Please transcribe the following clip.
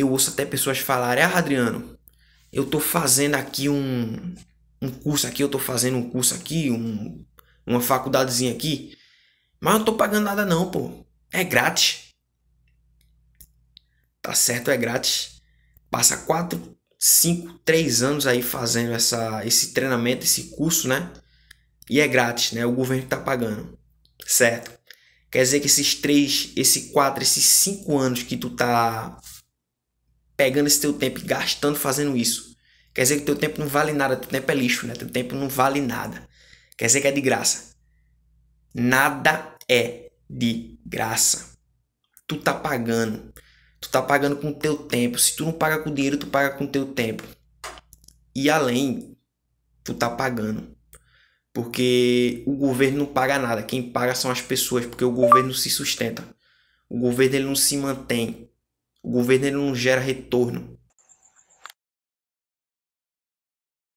eu ouço até pessoas falarem: Ah, Adriano, eu tô fazendo aqui um, um curso aqui, eu tô fazendo um curso aqui, um, uma faculdadezinha aqui, mas eu não tô pagando nada, não, pô. É grátis. Tá certo, é grátis. Passa 4, 5, 3 anos aí fazendo essa, esse treinamento, esse curso, né? E é grátis, né? O governo tá pagando. Certo. Quer dizer que esses 3, esse 4, esses 5 anos que tu tá pegando esse teu tempo e gastando fazendo isso. Quer dizer que teu tempo não vale nada, teu tempo é lixo, né? Teu tempo não vale nada. Quer dizer que é de graça. Nada é de graça. Tu tá pagando. Tu tá pagando com o teu tempo. Se tu não paga com dinheiro, tu paga com o teu tempo. E além, tu tá pagando. Porque o governo não paga nada. Quem paga são as pessoas, porque o governo se sustenta. O governo ele não se mantém o governo ele não gera retorno.